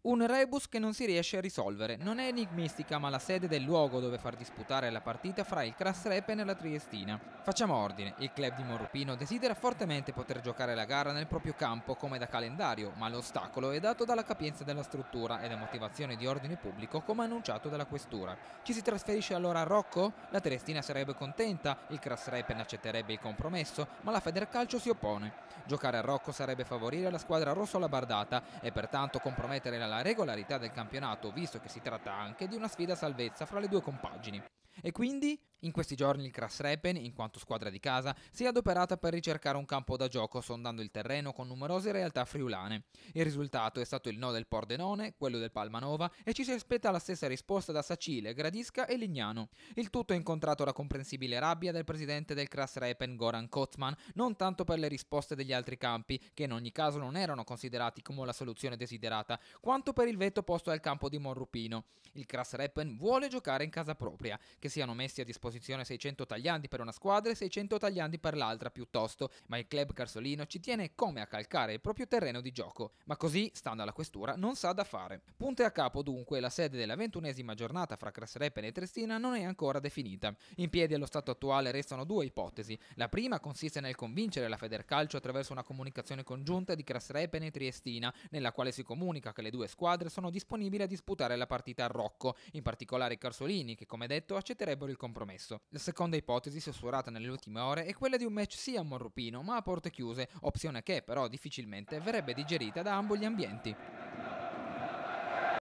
Un rebus che non si riesce a risolvere. Non è enigmistica ma la sede del luogo dove far disputare la partita fra il Crasrepen e la Triestina. Facciamo ordine, il club di Morupino desidera fortemente poter giocare la gara nel proprio campo come da calendario, ma l'ostacolo è dato dalla capienza della struttura e le motivazioni di ordine pubblico come annunciato dalla questura. Ci si trasferisce allora a Rocco? La Triestina sarebbe contenta, il Crasrepen accetterebbe il compromesso, ma la Federcalcio si oppone. Giocare a Rocco sarebbe favorire la squadra rosso alla bardata e pertanto compromettere la la regolarità del campionato, visto che si tratta anche di una sfida salvezza fra le due compagini. E quindi in questi giorni il Crash Repen, in quanto squadra di casa, si è adoperata per ricercare un campo da gioco sondando il terreno con numerose realtà friulane. Il risultato è stato il no del Pordenone, quello del Palmanova e ci si aspetta la stessa risposta da Sacile, Gradisca e Lignano. Il tutto ha incontrato la comprensibile rabbia del presidente del Crash Repen Goran Kotzman, non tanto per le risposte degli altri campi, che in ogni caso non erano considerati come la soluzione desiderata, quanto per il veto posto al campo di Monrupino. Il Crash Repen vuole giocare in casa propria, che siano messi a disposizione disposizione 600 taglianti per una squadra e 600 taglianti per l'altra piuttosto, ma il club carsolino ci tiene come a calcare il proprio terreno di gioco, ma così, stando alla questura, non sa da fare. Punte a capo dunque la sede della ventunesima giornata fra Cresserepen e Trestina non è ancora definita. In piedi allo stato attuale restano due ipotesi. La prima consiste nel convincere la Federcalcio attraverso una comunicazione congiunta di Cresserepen e Triestina, nella quale si comunica che le due squadre sono disponibili a disputare la partita a Rocco, in particolare i carsolini che come detto accetterebbero il compromesso compromesso. La seconda ipotesi sussurrata nelle ultime ore è quella di un match sia a Morrupino ma a porte chiuse, opzione che però difficilmente verrebbe digerita da ambo gli ambienti.